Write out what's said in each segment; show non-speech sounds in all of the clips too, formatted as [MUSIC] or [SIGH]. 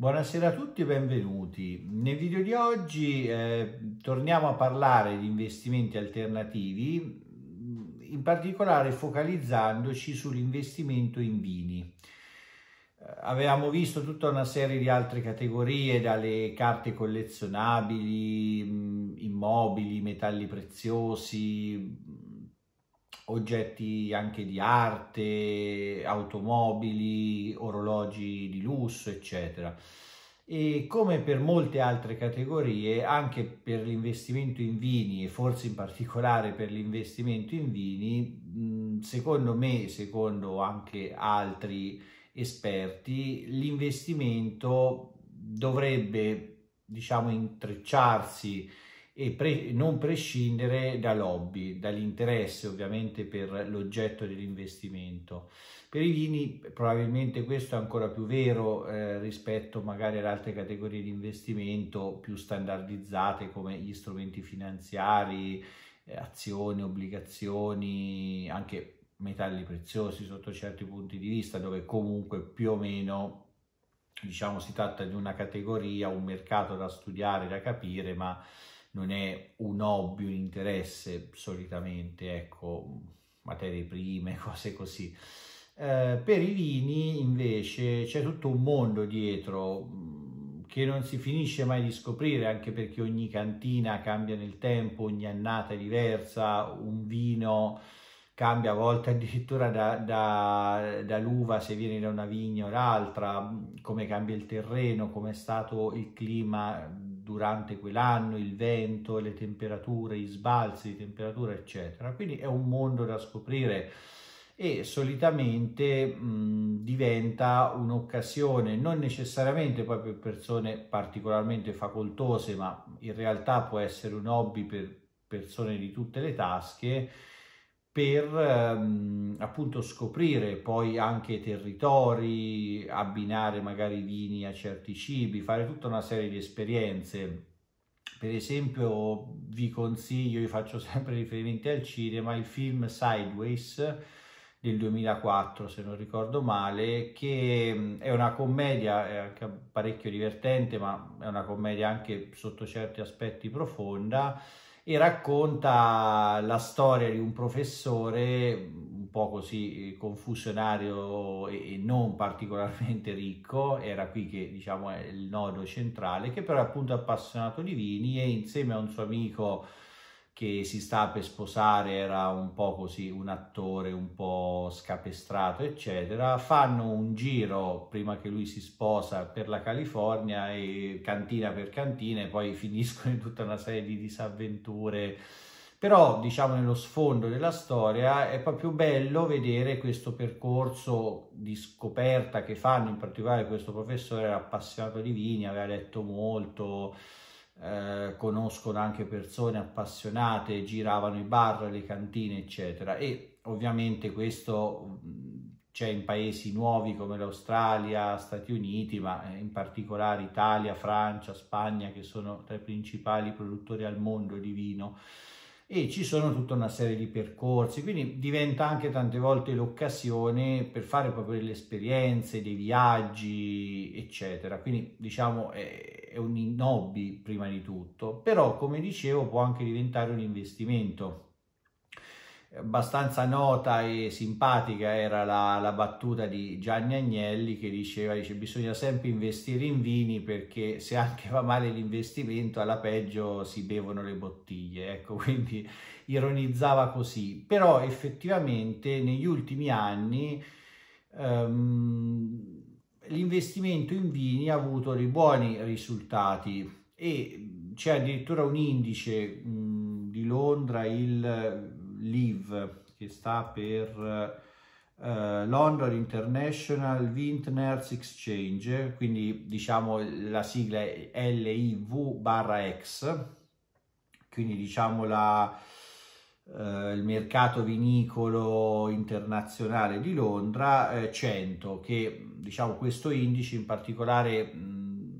Buonasera a tutti e benvenuti. Nel video di oggi eh, torniamo a parlare di investimenti alternativi, mm, in particolare focalizzandoci sull'investimento in vini. Eh, avevamo visto tutta una serie di altre categorie, dalle carte collezionabili, mm, immobili, metalli preziosi, oggetti anche di arte, automobili, orologi di lusso, eccetera. E come per molte altre categorie, anche per l'investimento in vini e forse in particolare per l'investimento in vini, secondo me, secondo anche altri esperti, l'investimento dovrebbe, diciamo, intrecciarsi e pre non prescindere da lobby, dall'interesse ovviamente per l'oggetto dell'investimento. Per i vini probabilmente questo è ancora più vero eh, rispetto magari ad altre categorie di investimento più standardizzate come gli strumenti finanziari, eh, azioni, obbligazioni, anche metalli preziosi sotto certi punti di vista dove comunque più o meno diciamo si tratta di una categoria, un mercato da studiare, da capire, ma non è un hobby, un interesse solitamente, ecco, materie prime, [LAUGHS] cose così. Eh, per i vini invece c'è tutto un mondo dietro mm, che non si finisce mai di scoprire, anche perché ogni cantina cambia nel tempo, ogni annata è diversa, un vino cambia a volte [LAUGHS] addirittura da, da, dall'uva se viene da una vigna o l'altra, mm, come cambia il terreno, come è stato il clima durante quell'anno, il vento, le temperature, i sbalzi di temperatura, eccetera. Quindi è un mondo da scoprire e solitamente mh, diventa un'occasione, non necessariamente poi per persone particolarmente facoltose, ma in realtà può essere un hobby per persone di tutte le tasche per ehm, appunto scoprire poi anche territori, abbinare magari vini a certi cibi, fare tutta una serie di esperienze. Per esempio vi consiglio, io faccio [LAUGHS] sempre riferimenti al cinema, il film Sideways del 2004 se non ricordo male, che ehm, è una commedia, è anche parecchio divertente, ma è una commedia anche sotto certi aspetti profonda, e racconta la storia di un professore un po' così eh, confusionario e non particolarmente ricco, era qui che diciamo è il nodo centrale, che però è appunto appassionato di vini e insieme a un suo amico che si sta per sposare era un po' così un attore un po' scapestrato eccetera fanno un giro prima che lui si sposa per la California e cantina per cantina e poi [LAUGHS] finiscono in tutta una serie di disavventure però diciamo nello sfondo della storia è proprio bello vedere questo percorso di scoperta che fanno in particolare questo professore era appassionato di vini aveva letto molto eh, conoscono anche persone appassionate, giravano i bar, le cantine, eccetera. E ovviamente questo c'è in paesi nuovi come l'Australia, Stati Uniti, ma eh, in particolare Italia, Francia, Spagna, che sono tra i principali produttori al mondo di vino. E ci sono tutta una serie di percorsi, quindi diventa anche tante volte l'occasione per fare proprio delle esperienze, dei viaggi, eccetera. Quindi diciamo è, è un hobby prima di tutto, però come dicevo può anche diventare un investimento abbastanza nota e simpatica era la, la, battuta di Gianni Agnelli che diceva dice, bisogna sempre investire in vini perché se anche va male l'investimento alla peggio si bevono le bottiglie ecco [LAUGHS] quindi ironizzava così però effettivamente negli ultimi anni ehm, l'investimento in vini ha avuto dei buoni risultati e c'è addirittura un indice mh, di Londra, il LIV, che sta per eh, London International Vintners Exchange, quindi diciamo la sigla è LIV barra X, quindi diciamo la, eh, il mercato vinicolo internazionale di Londra eh, 100 che diciamo, questo indice in particolare mh,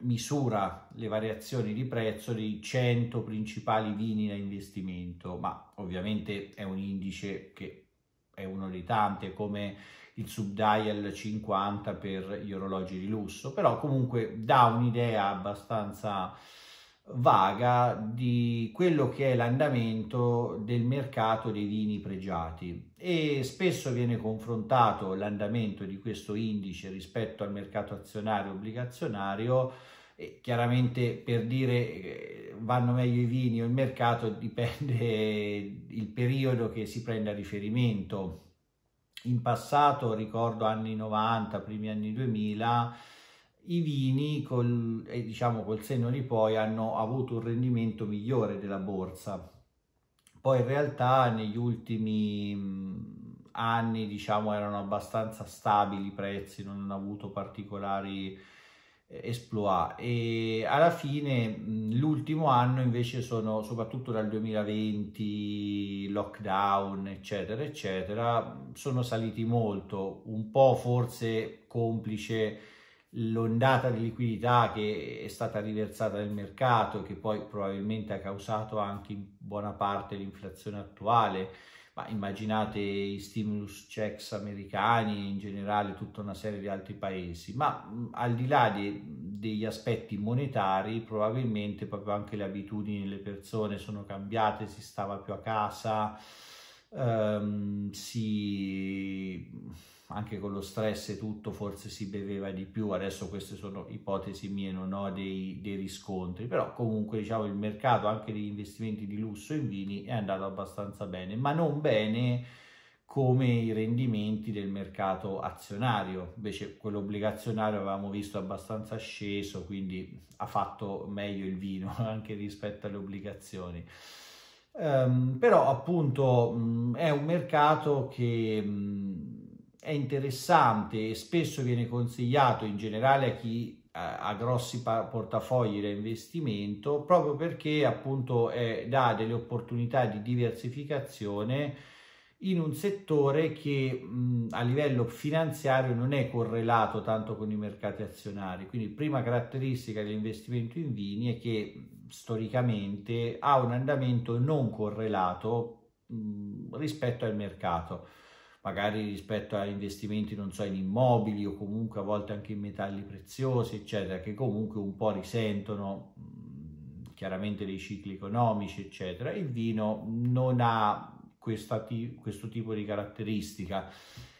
misura le variazioni di prezzo dei 100 principali vini da investimento, ma ovviamente è un indice che è uno dei tanti, come il subdial 50 per gli orologi di lusso, però comunque dà un'idea abbastanza vaga di quello che è l'andamento del mercato dei vini pregiati e spesso viene confrontato l'andamento di questo indice rispetto al mercato azionario obbligazionario e chiaramente per dire eh, vanno meglio i vini o il mercato dipende il periodo che si prende a riferimento in passato ricordo anni 90 primi anni 2000 i vini col, eh, diciamo col senno di poi hanno avuto un rendimento migliore della borsa. Poi in realtà negli ultimi anni diciamo erano abbastanza stabili i prezzi, non hanno avuto particolari eh, esploit e alla fine l'ultimo anno invece sono soprattutto dal 2020 lockdown eccetera eccetera sono saliti molto un po' forse complice l'ondata di liquidità che è stata riversata nel mercato, che poi probabilmente ha causato anche in buona parte l'inflazione attuale, ma immaginate i stimulus checks americani, e in generale tutta una serie di altri paesi, ma mm, al di là di, degli aspetti monetari, probabilmente proprio anche le abitudini delle persone sono cambiate, si stava più a casa, ehm, si anche con lo stress e tutto forse si beveva di più, adesso queste sono ipotesi mie, non ho dei, dei riscontri, però comunque diciamo il mercato anche degli investimenti di lusso in vini è andato abbastanza bene, ma non bene come i rendimenti del mercato azionario, invece quello obbligazionario avevamo visto abbastanza sceso, quindi ha fatto meglio il vino [LAUGHS] anche rispetto alle obbligazioni. Um, però appunto mh, è un mercato che mh, è interessante e spesso viene consigliato in generale a chi eh, ha grossi portafogli da investimento proprio perché appunto eh, dà delle opportunità di diversificazione in un settore che mh, a livello finanziario non è correlato tanto con i mercati azionari. Quindi prima caratteristica dell'investimento in vini è che storicamente ha un andamento non correlato mh, rispetto al mercato magari rispetto a investimenti, non so, in immobili o comunque a volte anche in metalli preziosi, eccetera, che comunque un po' risentono mm, chiaramente dei cicli economici, eccetera. Il vino non ha questa, questo tipo di caratteristica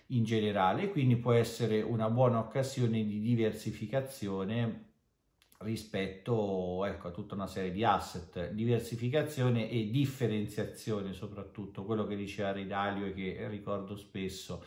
in generale, quindi può essere una buona occasione di diversificazione rispetto ecco, a tutta una serie di asset, diversificazione e differenziazione soprattutto, quello che diceva Ridalio e che ricordo spesso,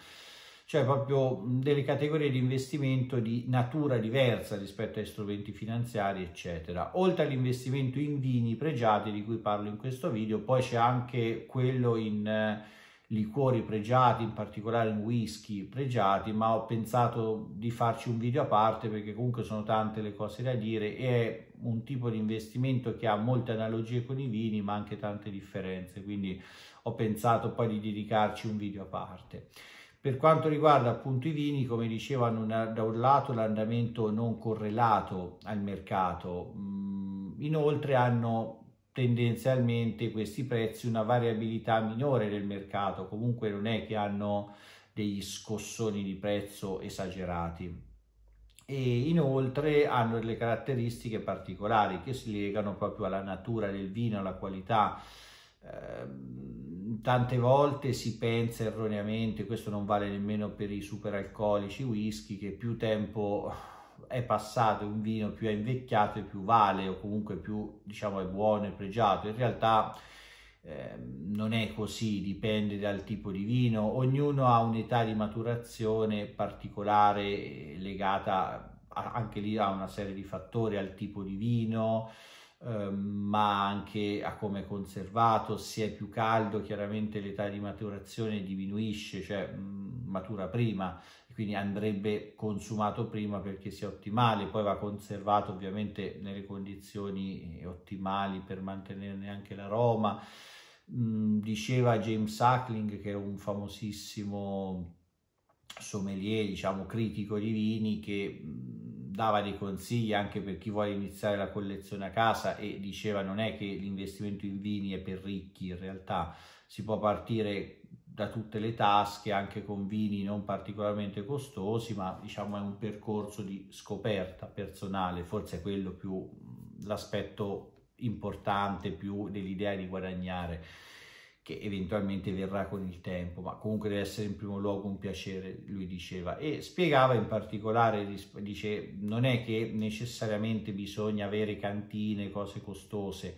cioè proprio delle categorie di investimento di natura diversa rispetto ai strumenti finanziari eccetera. Oltre all'investimento in vini pregiati di cui parlo in questo video, poi c'è anche quello in eh, liquori pregiati, in particolare in whisky pregiati, ma ho pensato di farci un video a parte perché comunque sono tante le cose da dire e è un tipo di investimento che ha molte analogie con i vini ma anche tante differenze, quindi ho pensato poi di dedicarci un video a parte. Per quanto riguarda appunto i vini, come dicevo, hanno da un lato l'andamento non correlato al mercato, mm, inoltre hanno tendenzialmente questi prezzi una variabilità minore del mercato, comunque non è che hanno degli scossoni di prezzo esagerati e inoltre hanno delle caratteristiche particolari che si legano proprio alla natura del vino, alla qualità. Ehm, tante volte si pensa erroneamente, questo non vale nemmeno per i superalcolici whisky, che più tempo è passato un vino più è invecchiato e più vale o comunque più diciamo è buono e pregiato in realtà eh, non è così dipende dal tipo di vino ognuno ha un'età di maturazione particolare eh, legata a, anche lì a una serie di fattori al tipo di vino eh, ma anche a come è conservato se è più caldo chiaramente l'età di maturazione diminuisce cioè mh, mm, matura prima quindi andrebbe consumato prima perché sia ottimale, poi va conservato ovviamente nelle condizioni eh, ottimali per mantenerne anche l'aroma. Mm, diceva James Suckling, che è un famosissimo sommelier, diciamo critico di vini, che mm, dava dei consigli anche per chi vuole iniziare la collezione a casa e diceva non è che l'investimento in vini è per ricchi, in realtà si può partire da tutte le tasche, anche con vini non particolarmente costosi, ma diciamo è un percorso di scoperta personale, forse è quello più l'aspetto importante più dell'idea di guadagnare che eventualmente verrà con il tempo, ma comunque deve essere in primo luogo un piacere, lui diceva. E spiegava in particolare, dice, non è che necessariamente bisogna avere cantine, cose costose,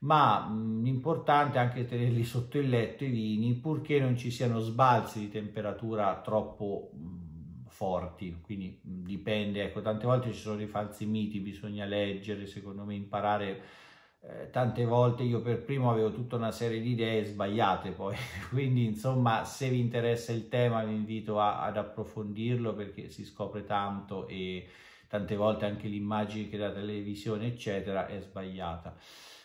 ma l'importante è anche tenerli sotto il letto i vini purché non ci siano sbalzi di temperatura troppo mh, forti, quindi mh, dipende, ecco, tante volte ci sono dei falsi miti, bisogna leggere, secondo me imparare eh, tante volte io per primo avevo tutta una serie di idee sbagliate poi [LAUGHS] quindi insomma se vi interessa il tema vi invito a, ad approfondirlo perché si scopre tanto e tante volte anche l'immagine che la televisione eccetera è sbagliata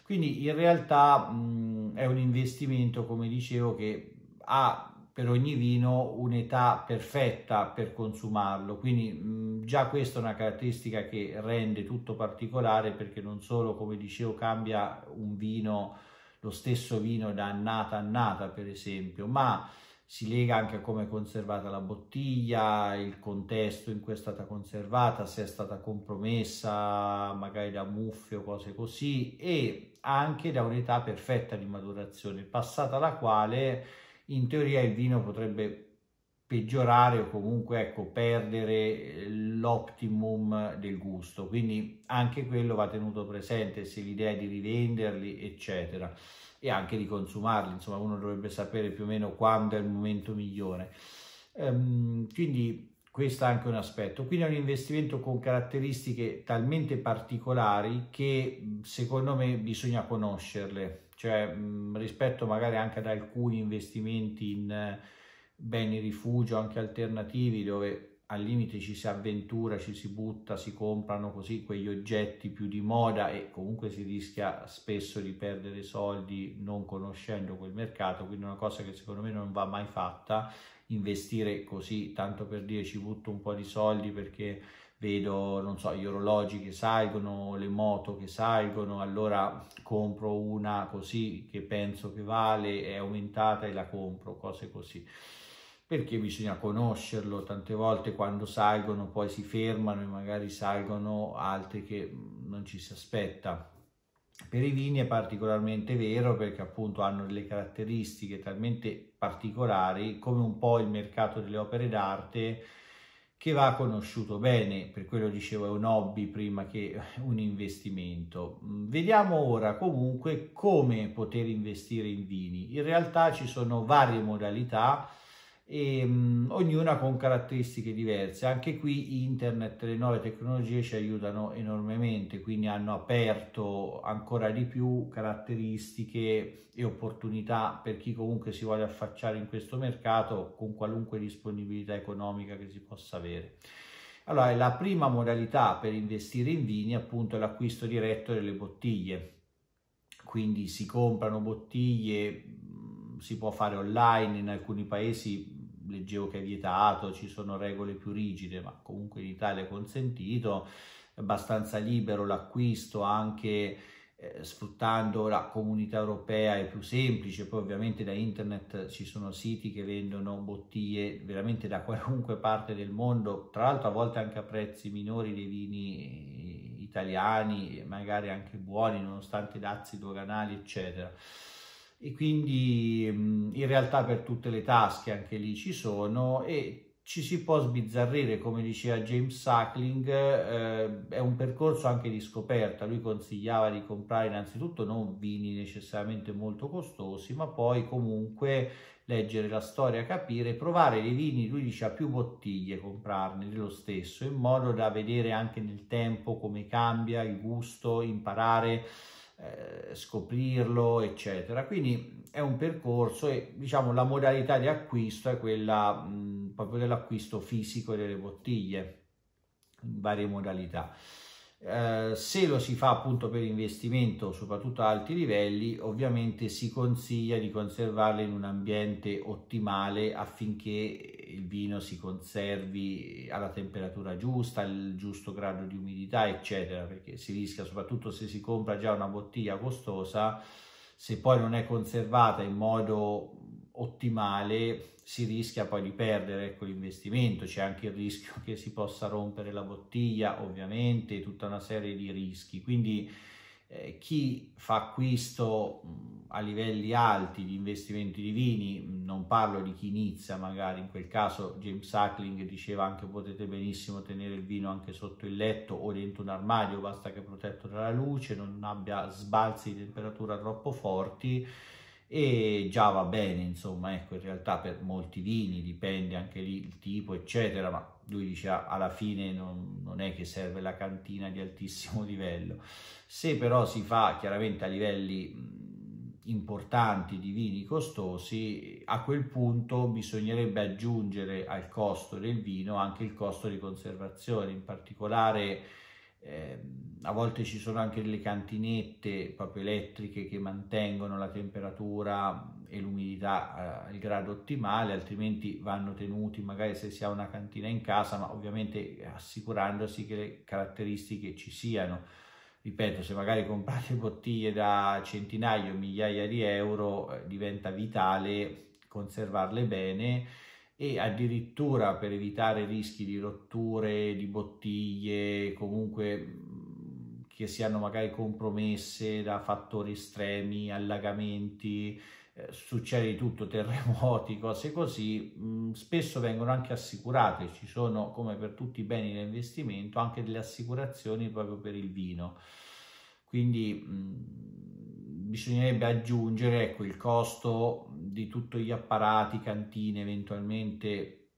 quindi in realtà mh, è un investimento, come dicevo, che ha per ogni vino un'età perfetta per consumarlo, quindi mh, già questa è una caratteristica che rende tutto particolare perché non solo, come dicevo, cambia un vino, lo stesso vino da annata a annata, per esempio, ma si lega anche a come è conservata la bottiglia, il contesto in cui è stata conservata, se è stata compromessa magari da muffe o cose così e anche da un'età perfetta di maturazione, passata la quale in teoria il vino potrebbe peggiorare o comunque ecco, perdere eh, l'optimum del gusto quindi anche quello va tenuto presente se l'idea è di rivenderli eccetera e anche di consumarli, insomma uno dovrebbe sapere più o meno quando è il momento migliore. Ehm, quindi questo è anche un aspetto. Quindi è un investimento con caratteristiche talmente particolari che secondo me bisogna conoscerle, cioè mh, rispetto magari anche ad alcuni investimenti in eh, beni rifugio, anche alternativi, dove al limite ci si avventura, ci si butta, si comprano così quegli oggetti più di moda e comunque si rischia spesso di perdere soldi non conoscendo quel mercato, quindi una cosa che secondo me non va mai fatta, investire così, tanto per dire ci butto un po' di soldi perché vedo, non so, gli orologi che salgono, le moto che salgono, allora compro una così che penso che vale, è aumentata e la compro, cose così perché bisogna conoscerlo, tante volte quando salgono poi si fermano e magari salgono altri che mm, non ci si aspetta. Per i vini è particolarmente vero perché appunto hanno delle caratteristiche talmente particolari come un po' il mercato delle opere d'arte che va conosciuto bene, per quello dicevo è un hobby prima che un investimento. Mm, vediamo ora comunque come poter investire in vini. In realtà ci sono varie modalità, e, ehm, mh, ognuna con caratteristiche diverse. Anche qui internet e le nuove tecnologie ci aiutano enormemente, quindi hanno aperto ancora di più caratteristiche e opportunità per chi comunque si vuole affacciare in questo mercato con qualunque disponibilità economica che si possa avere. Allora, la prima modalità per investire in vini appunto è l'acquisto diretto delle bottiglie. Quindi si comprano bottiglie si può fare online, in alcuni paesi leggevo che è vietato, ci sono regole più rigide, ma comunque in Italia è consentito, è abbastanza libero l'acquisto anche eh, sfruttando la comunità europea è più semplice, poi ovviamente da internet ci sono siti che vendono bottiglie veramente da [LAUGHS] qualunque parte del mondo, tra l'altro a volte anche a prezzi minori dei vini eh, italiani, magari anche buoni nonostante dazi doganali eccetera e quindi mm, in realtà per tutte le tasche anche lì ci sono e ci si può sbizzarrire, come diceva James Sackling, eh, è un percorso anche di scoperta, lui consigliava di comprare innanzitutto non vini necessariamente molto costosi, ma poi comunque leggere la storia, capire, provare dei vini, lui dice a più bottiglie comprarne dello stesso, in modo da vedere anche nel tempo come cambia il gusto, imparare eh, scoprirlo, eccetera. Quindi è un percorso e diciamo la modalità di acquisto è quella mh, proprio dell'acquisto fisico delle bottiglie in varie modalità. Eh, se lo si fa appunto per investimento, soprattutto a alti livelli, ovviamente si consiglia di conservarle in un ambiente ottimale affinché il vino si conservi alla temperatura giusta, al giusto grado di umidità, eccetera, perché si rischia soprattutto se si compra già una bottiglia costosa, se poi non è conservata in modo ottimale si rischia poi di perdere ecco, l'investimento, c'è anche il rischio che si possa rompere la bottiglia, ovviamente, tutta una serie di rischi. Quindi eh, chi fa acquisto mh, mm, a livelli alti di investimenti di vini, mm, non parlo di chi inizia magari, in quel caso James Hackling diceva anche potete benissimo tenere il vino anche sotto il letto o dentro un armadio, basta che protetto dalla luce, non abbia sbalzi di temperatura troppo forti e già va bene, insomma, ecco, in realtà per molti vini dipende anche lì il tipo, eccetera, ma lui dice ah, alla fine non, non, è che serve la cantina di altissimo [LAUGHS] livello. Se però si fa chiaramente a livelli importanti di vini costosi, a quel punto bisognerebbe aggiungere al costo del vino anche il costo di conservazione, in particolare eh, a volte ci sono anche delle cantinette proprio elettriche che mantengono la temperatura e l'umidità al eh, grado ottimale, altrimenti vanno tenuti magari se si ha una cantina in casa, ma ovviamente assicurandosi che le caratteristiche ci siano. Ripeto, se magari comprate [LAUGHS] bottiglie da centinaia o migliaia di euro, eh, diventa vitale conservarle bene e addirittura per evitare rischi di rotture di bottiglie, comunque mm, che siano magari compromesse da fattori estremi, allagamenti, eh, succede di tutto, [LAUGHS] terremoti, cose così, mh, mm, spesso vengono anche assicurate, ci sono come per tutti i beni da investimento anche delle assicurazioni proprio per il vino. Quindi mh, mm, bisognerebbe aggiungere ecco, il costo di tutti gli apparati, cantine eventualmente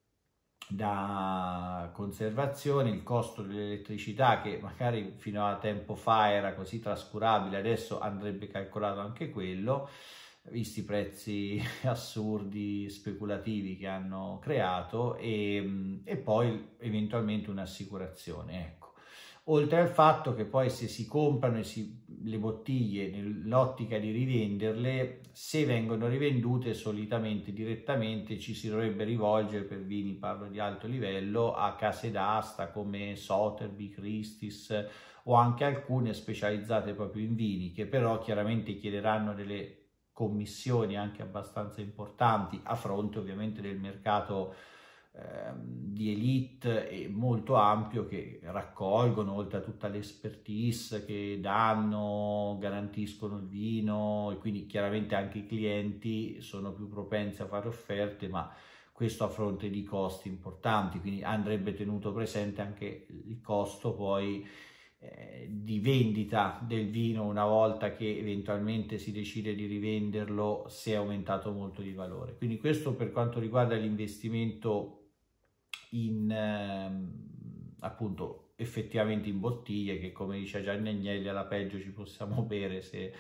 da conservazione, il costo dell'elettricità che magari fino a tempo fa era così trascurabile, adesso andrebbe calcolato anche quello, visti i prezzi [LAUGHS] assurdi, speculativi che hanno creato e, e poi eventualmente un'assicurazione. Ecco oltre al fatto che poi se si comprano si, le bottiglie nell'ottica di rivenderle, se vengono rivendute solitamente direttamente ci si dovrebbe rivolgere per vini, parlo di alto livello, a case d'asta come Soterby, Christis o anche alcune specializzate proprio in vini che però chiaramente chiederanno delle commissioni anche abbastanza importanti a fronte ovviamente del mercato Ehm, di elite e molto ampio che raccolgono oltre a tutta l'expertise che danno, garantiscono il vino e quindi chiaramente anche i clienti sono più propensi a fare offerte, ma questo a fronte di costi importanti, quindi andrebbe tenuto presente anche il costo poi eh, di vendita del vino una volta che eventualmente si decide di rivenderlo se è aumentato molto di valore. Quindi questo per quanto riguarda l'investimento in, ehm, appunto effettivamente in bottiglie che come dice Gianni Agnelli alla peggio ci possiamo [LAUGHS] bere se,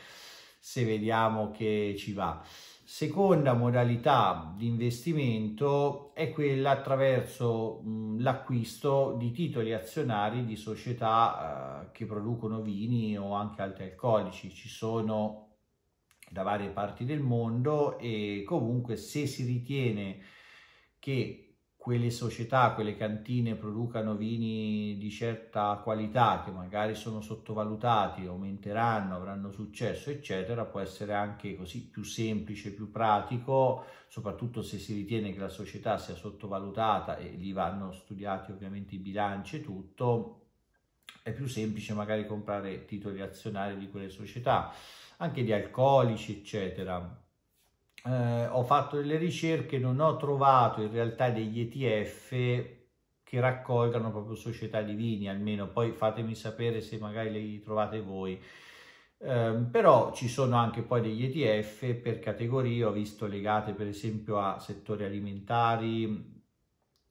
se vediamo che ci va. Seconda modalità di investimento è quella attraverso l'acquisto di titoli azionari di società eh, che producono vini o anche altri alcolici. Ci sono da varie parti del mondo e comunque se si ritiene che quelle società, quelle cantine producano vini di certa qualità che magari sono sottovalutati, aumenteranno, avranno successo, eccetera, può essere anche così più semplice, più pratico, soprattutto se si ritiene che la società sia sottovalutata e lì vanno studiati ovviamente i bilanci e tutto, è più semplice magari comprare titoli azionari di quelle società, anche di alcolici, eccetera eh, ho fatto delle ricerche, non ho trovato in realtà degli ETF che raccolgano proprio società di vini, almeno poi fatemi sapere se magari li trovate voi. Um, però ci sono anche poi degli ETF per categorie, ho visto legate per esempio a settori alimentari,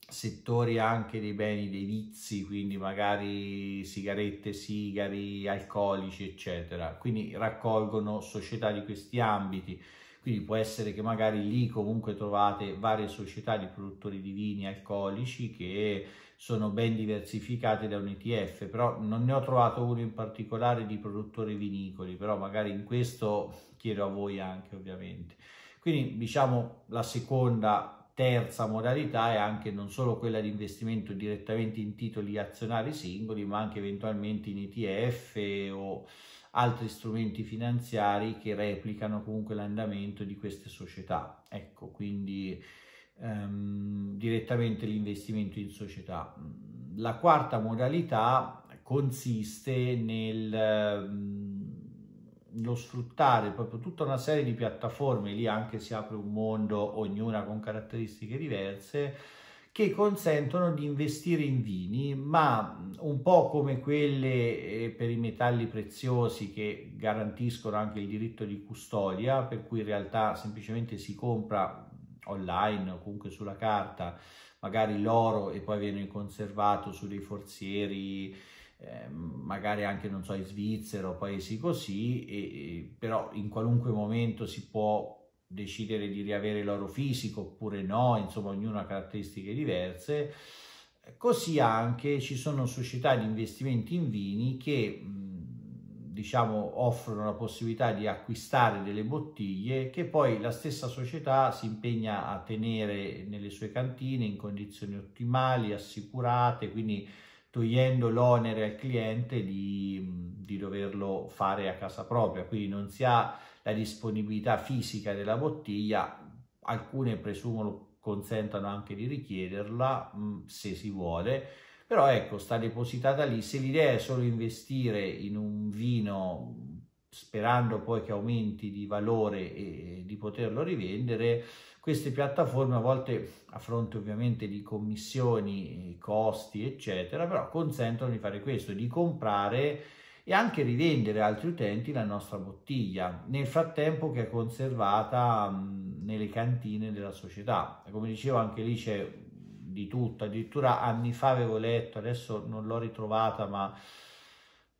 settori anche dei beni, dei vizi, quindi magari sigarette, sigari, alcolici, eccetera. Quindi raccolgono società di questi ambiti. Quindi può essere che magari lì comunque trovate varie società di produttori di vini alcolici che sono ben diversificate da un ETF, però non ne ho trovato uno in particolare di produttori vinicoli, però magari in questo chiedo a voi anche ovviamente. Quindi diciamo la seconda, terza modalità è anche non solo quella di investimento direttamente in titoli azionari singoli, ma anche eventualmente in ETF o altri strumenti finanziari che replicano comunque l'andamento di queste società. Ecco, quindi ehm, direttamente l'investimento in società. La quarta modalità consiste ehm, nello sfruttare proprio tutta una serie di piattaforme, lì anche si apre un mondo, ognuna con caratteristiche diverse, che consentono di investire in vini, ma un po' come quelle eh, per i metalli preziosi che garantiscono anche il diritto di custodia, per cui in realtà semplicemente si compra online o comunque sulla carta magari l'oro e poi viene conservato su dei forzieri ehm, magari anche non so in Svizzera o paesi così e, e, però in qualunque momento si può decidere di riavere il loro fisico oppure no, insomma ognuno ha caratteristiche diverse. Così anche ci sono società di investimenti in vini che diciamo offrono la possibilità di acquistare delle bottiglie che poi la stessa società si impegna a tenere nelle sue cantine in condizioni ottimali, assicurate, quindi togliendo l'onere al cliente di, di, doverlo fare a casa propria, quindi non si ha la disponibilità fisica della bottiglia, alcune presumono consentano anche di richiederla mm, se si vuole, però ecco, sta depositata lì, se l'idea è solo investire in un vino sperando poi che aumenti di valore e di poterlo rivendere, queste piattaforme a volte, a fronte ovviamente di commissioni, costi, eccetera, però consentono di fare questo, di comprare e anche rivendere ad altri utenti la nostra bottiglia, nel frattempo che è conservata mm, nelle cantine della società. Come dicevo, anche lì c'è di tutto, addirittura anni fa avevo letto, adesso non l'ho ritrovata, ma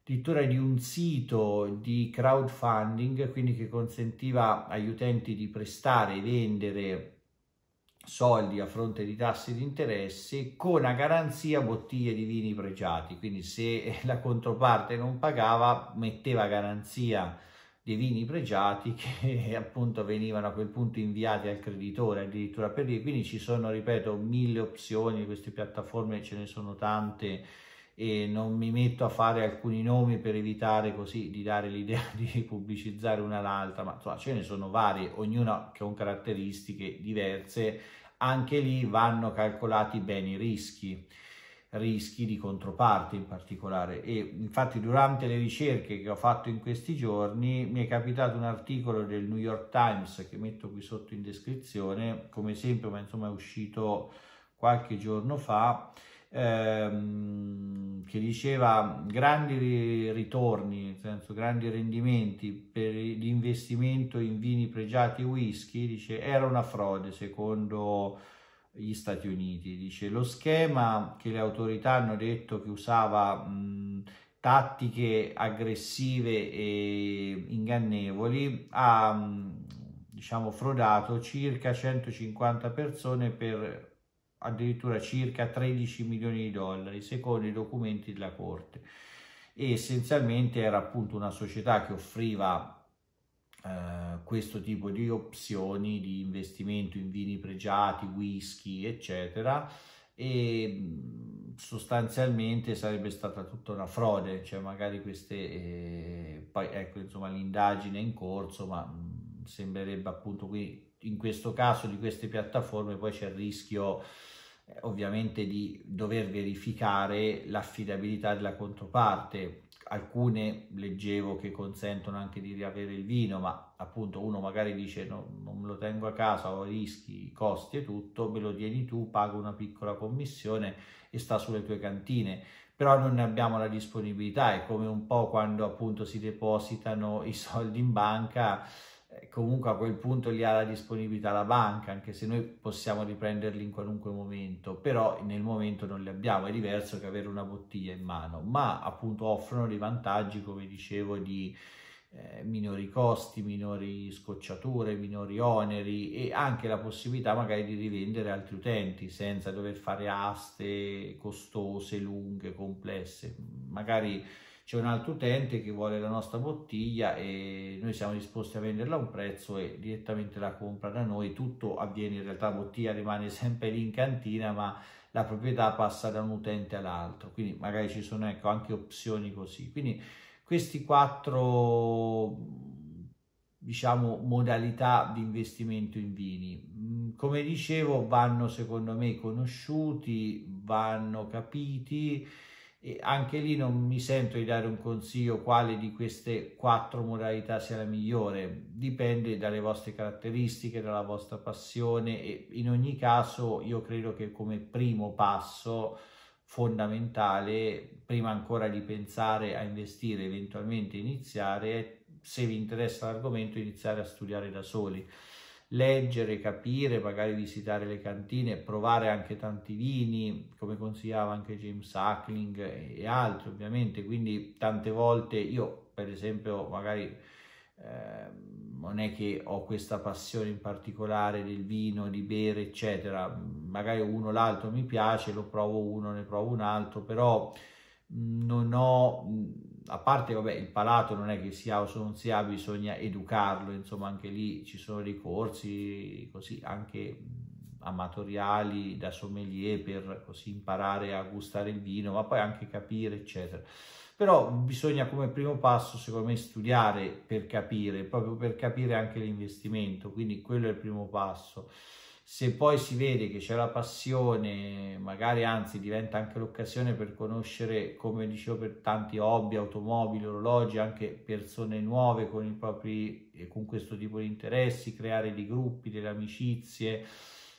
addirittura di un sito di crowdfunding, quindi che consentiva agli utenti di prestare e vendere soldi a fronte di tassi di interesse con a garanzia bottiglie di vini pregiati, quindi se [LAUGHS] la controparte non pagava metteva a garanzia dei vini pregiati che [LAUGHS] appunto venivano a quel punto inviati al creditore addirittura per lì, quindi ci sono ripeto mille opzioni queste piattaforme ce ne sono tante e non mi metto a fare alcuni nomi per evitare così di dare l'idea [LAUGHS] di pubblicizzare una l'altra, ma insomma ce ne sono varie, ognuna con caratteristiche diverse, anche lì vanno calcolati bene i rischi rischi di controparte in particolare e infatti durante le ricerche che ho fatto in questi giorni mi è capitato un articolo del New York Times che metto qui sotto in descrizione come esempio ma insomma è uscito qualche giorno fa ehm, che diceva grandi ritorni, nel senso grandi rendimenti per l'investimento in vini pregiati e whisky, dice era una frode secondo gli Stati Uniti. Dice lo schema che le autorità hanno detto che usava mh, tattiche aggressive e ingannevoli ha mh, diciamo frodato circa 150 persone per addirittura circa 13 milioni di dollari, secondo i documenti della Corte. E essenzialmente era appunto una società che offriva eh, questo tipo di opzioni di investimento in vini pregiati, whisky, eccetera, e sostanzialmente sarebbe stata tutta una frode, cioè magari queste, eh, poi ecco insomma l'indagine è in corso, ma mh, sembrerebbe appunto qui in questo caso di queste piattaforme poi c'è il rischio eh, ovviamente di dover verificare l'affidabilità della controparte. Alcune leggevo che consentono anche di riavere il vino, ma appunto uno magari dice no, non lo tengo a casa, ho rischi, costi e tutto, me lo tieni tu, pago una piccola commissione e sta sulle tue cantine però non ne abbiamo la disponibilità, è come un po' quando appunto si depositano i soldi in banca eh, comunque a quel punto li ha la disponibilità la banca, anche se noi possiamo riprenderli in qualunque momento, però nel momento non li abbiamo, è diverso che avere una bottiglia in mano, ma appunto offrono dei vantaggi, come dicevo, di eh, minori costi, minori scocciature, minori oneri e anche la possibilità magari di rivendere altri utenti senza dover fare aste costose, lunghe, complesse, magari c'è un altro utente che vuole la nostra bottiglia e noi siamo disposti a venderla a un prezzo e direttamente la compra da noi, tutto avviene in realtà, la bottiglia rimane sempre lì in cantina ma la proprietà passa da un utente all'altro, quindi magari ci sono ecco, anche opzioni così. Quindi questi quattro diciamo, modalità di investimento in vini, mm, come dicevo, vanno secondo me conosciuti, vanno capiti e anche lì non mi sento di dare un consiglio quale di queste quattro modalità sia la migliore, dipende dalle vostre caratteristiche, dalla vostra passione e in ogni caso io credo che come primo passo fondamentale, prima ancora di pensare a investire, eventualmente iniziare, se vi interessa l'argomento iniziare a studiare da soli leggere, capire, magari visitare le cantine, provare anche tanti vini, come consigliava anche James Hackling e altri ovviamente, quindi tante volte io per esempio magari eh, non è che ho questa passione in particolare del vino, di bere eccetera, magari uno o l'altro mi piace, lo provo uno, ne provo un altro, però mhmm, non ho mhmm, a parte vabbè, il palato non è che si ha o non si ha, bisogna educarlo, insomma anche lì ci sono dei corsi così anche amatoriali da sommelier per così imparare a gustare il vino, ma poi anche capire, eccetera. Però bisogna come primo passo, secondo me, studiare per capire, proprio per capire anche l'investimento, quindi quello è il primo passo se poi si vede che c'è la passione, magari anzi diventa anche l'occasione per conoscere, come dicevo, per tanti hobby, automobili, orologi, anche persone nuove con, i propri, con questo tipo di interessi, creare dei gruppi, delle amicizie,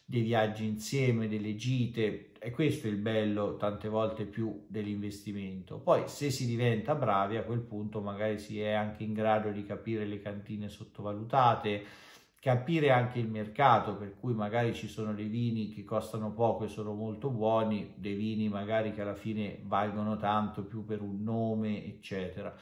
dei viaggi insieme, delle gite, e questo è il bello tante volte più dell'investimento. Poi se si diventa bravi a quel punto magari si è anche in grado di capire le cantine sottovalutate, capire anche il mercato, per cui magari ci sono dei vini che costano poco e sono molto buoni, dei vini magari che alla fine valgono tanto più per un nome, eccetera.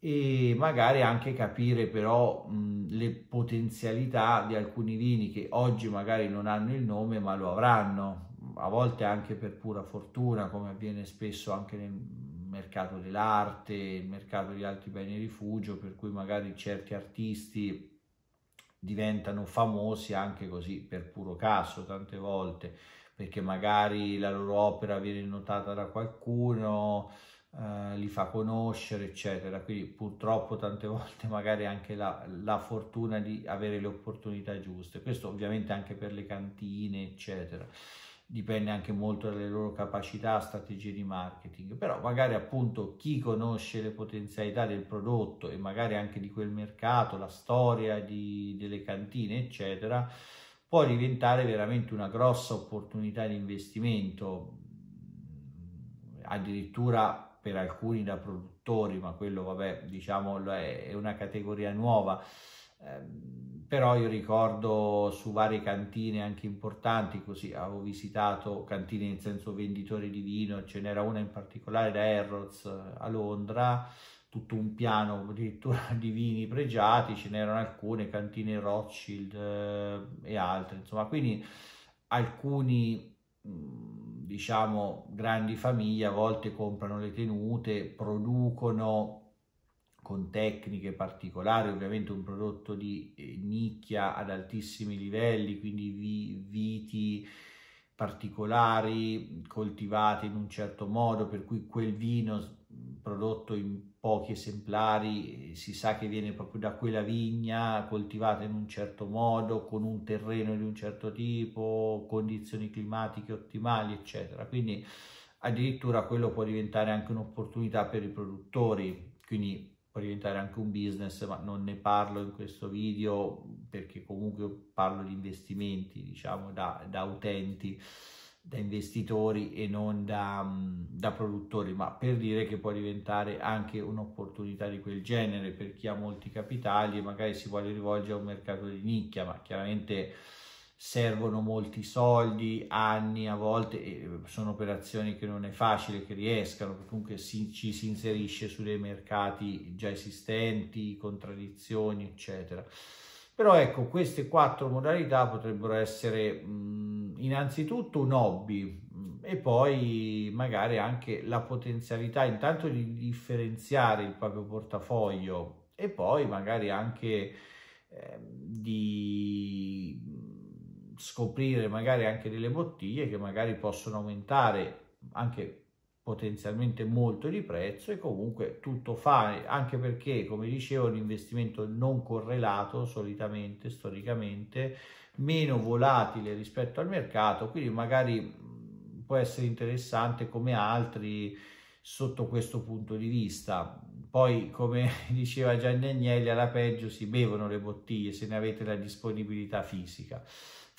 E magari anche capire però mh, le potenzialità di alcuni vini che oggi magari non hanno il nome ma lo avranno, a volte anche per pura fortuna, come avviene spesso anche nel mercato dell'arte, il mercato di altri beni rifugio, per cui magari certi artisti diventano famosi anche così per puro caso tante volte, perché magari la loro opera viene notata da qualcuno, eh, li fa conoscere, eccetera. Quindi purtroppo tante [LAUGHS] volte magari anche la, la fortuna di avere le opportunità giuste. Questo ovviamente anche per le cantine, eccetera dipende anche molto dalle loro capacità, strategie di marketing, però magari appunto chi conosce le potenzialità del prodotto e magari anche di quel mercato, la storia di, delle cantine, eccetera, può diventare veramente una grossa opportunità di investimento, addirittura per alcuni da produttori, ma quello vabbè diciamo è una categoria nuova. Eh, però io ricordo su varie cantine anche importanti, così avevo visitato cantine in senso venditori di vino, ce n'era una in particolare da Harrods a Londra, tutto un piano addirittura [LAUGHS] di vini pregiati, ce n'erano alcune, cantine Rothschild eh, e altre, insomma, quindi alcuni mm, diciamo grandi famiglie a volte comprano le tenute, producono con tecniche particolari, ovviamente un prodotto di eh, nicchia ad altissimi livelli, quindi vi, viti particolari coltivati in un certo modo, per cui quel vino prodotto in pochi esemplari eh, si sa che viene proprio da quella vigna, coltivata in un certo modo, con un terreno di un certo tipo, condizioni climatiche ottimali, eccetera. Quindi addirittura quello può diventare anche un'opportunità per i produttori, quindi può diventare anche un business, ma non ne parlo in questo video perché comunque parlo di investimenti, diciamo, da, da utenti, da investitori e non da, mm, da produttori, ma per dire che può diventare anche un'opportunità di quel genere per chi ha molti capitali e magari si vuole rivolgere a un mercato di nicchia, ma chiaramente servono molti soldi, anni a volte, sono operazioni che non è facile che riescano, comunque si, ci si inserisce su dei mercati già esistenti, contraddizioni, eccetera. Però ecco, queste quattro modalità potrebbero essere mh, innanzitutto un hobby e poi magari anche la potenzialità intanto di differenziare il proprio portafoglio e poi magari anche eh, di scoprire magari anche delle bottiglie che magari possono aumentare anche potenzialmente molto di prezzo e comunque tutto fa anche perché come dicevo un investimento non correlato solitamente storicamente meno volatile rispetto al mercato quindi magari può essere interessante come altri sotto questo punto di vista poi come [LAUGHS] diceva Gianni Agnelli alla peggio si bevono le bottiglie se ne avete la disponibilità fisica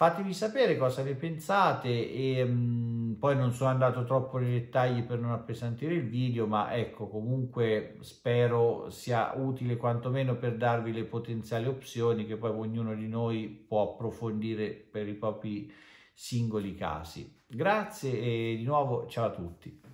Fatemi sapere cosa ne pensate e mh, mm, poi non sono andato troppo nei dettagli per non appesantire il video, ma ecco, comunque spero sia utile quantomeno per darvi le potenziali opzioni che poi ognuno di noi può approfondire per i propri singoli casi. Grazie e di nuovo ciao a tutti.